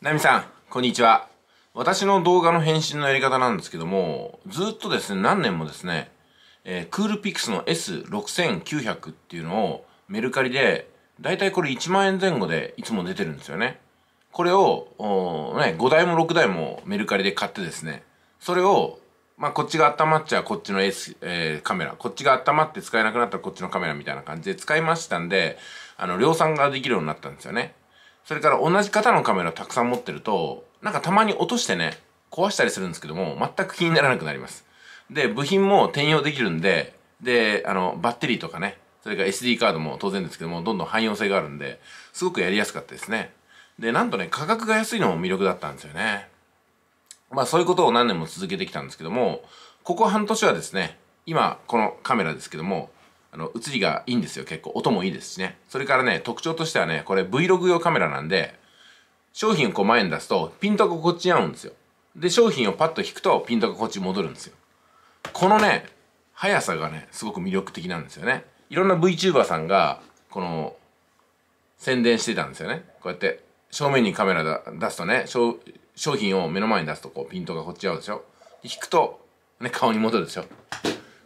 ナミさん、こんにちは。私の動画の返信のやり方なんですけども、ずっとですね、何年もですね、えー、クールピックスの S6900 っていうのをメルカリで、だいたいこれ1万円前後でいつも出てるんですよね。これを、ね、5台も6台もメルカリで買ってですね、それを、まあ、こっちが温まっちゃこっちの S、えー、カメラ、こっちが温まって使えなくなったらこっちのカメラみたいな感じで使いましたんで、あの、量産ができるようになったんですよね。それから同じ型のカメラをたくさん持ってると、なんかたまに落としてね、壊したりするんですけども、全く気にならなくなります。で、部品も転用できるんで、で、あの、バッテリーとかね、それから SD カードも当然ですけども、どんどん汎用性があるんで、すごくやりやすかったですね。で、なんとね、価格が安いのも魅力だったんですよね。まあそういうことを何年も続けてきたんですけども、ここ半年はですね、今このカメラですけども、あの映りがいいんですよ結構音もいいですしねそれからね特徴としてはねこれ Vlog 用カメラなんで商品をこう前に出すとピントがこっちに合うんですよで商品をパッと引くとピントがこっちに戻るんですよこのね速さがねすごく魅力的なんですよねいろんな VTuber さんがこの宣伝してたんですよねこうやって正面にカメラ出すとね商品を目の前に出すとこうピントがこっち合うでしょ引くとね顔に戻るでしょ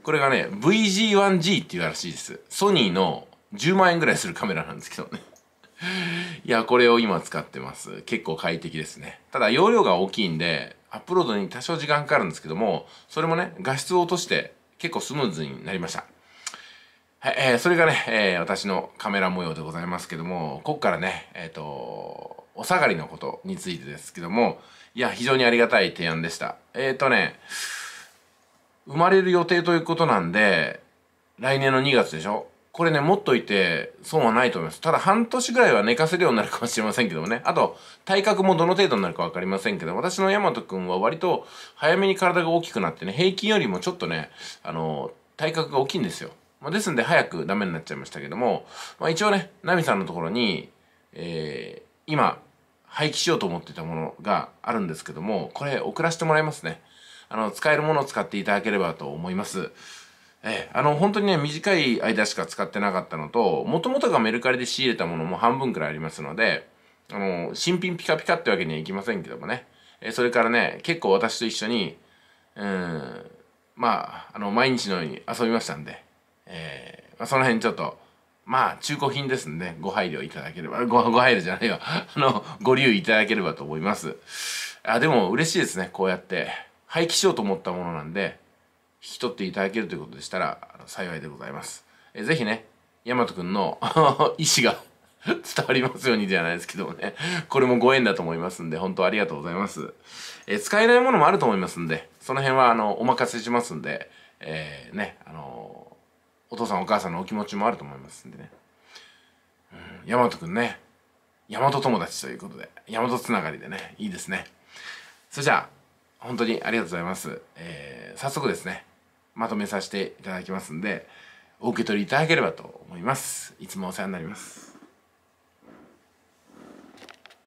これがね VG1G っていうらしいですソニーの10万円ぐらいするカメラなんですけどね いやこれを今使ってます結構快適ですねただ容量が大きいんでアップロードに多少時間かかるんですけどもそれもね画質を落として結構スムーズになりましたはい、えー、それがね、えー、私のカメラ模様でございますけども、こっからね、えっ、ー、と、お下がりのことについてですけども、いや、非常にありがたい提案でした。えっ、ー、とね、生まれる予定ということなんで、来年の2月でしょこれね、持っといて損はないと思います。ただ半年ぐらいは寝かせるようになるかもしれませんけどもね。あと、体格もどの程度になるかわかりませんけど、私のヤマト君は割と早めに体が大きくなってね、平均よりもちょっとね、あの、体格が大きいんですよ。まあ、ですんで早くダメになっちゃいましたけども、まあ、一応ね、ナミさんのところに、えー、今、廃棄しようと思ってたものがあるんですけども、これ送らせてもらいますね。あの、使えるものを使っていただければと思います。ええ、あの、本当にね、短い間しか使ってなかったのと、元々がメルカリで仕入れたものも半分くらいありますので、あの、新品ピカピカってわけにはいきませんけどもね。えそれからね、結構私と一緒に、うん、まあ、あの、毎日のように遊びましたんで、えー、まあ、その辺ちょっと、まあ、中古品ですんで、ご配慮いただければ、ご、ご配慮じゃないよ。あの、ご留意いただければと思います。あ、でも嬉しいですね、こうやって。廃棄しようと思ったものなんで、引き取っていただけるということでしたら、幸いでございます。えぜひね、ヤマトくんの 意志が 伝わりますようにじゃないですけどもねこれもご縁だと思いますんで、本当ありがとうございます。え使えないものもあると思いますんで、その辺はあの、お任せしますんで、えー、ね、あのお父さんお母さんのお気持ちもあると思いますんでね。うん、ヤマトくんね、ヤマト友達ということで、ヤマトつながりでね、いいですね。それじゃあ、本当にありがとうございます。えー、早速ですね、まとめさせていただきますんで、お受け取りいただければと思います。いつもお世話になります。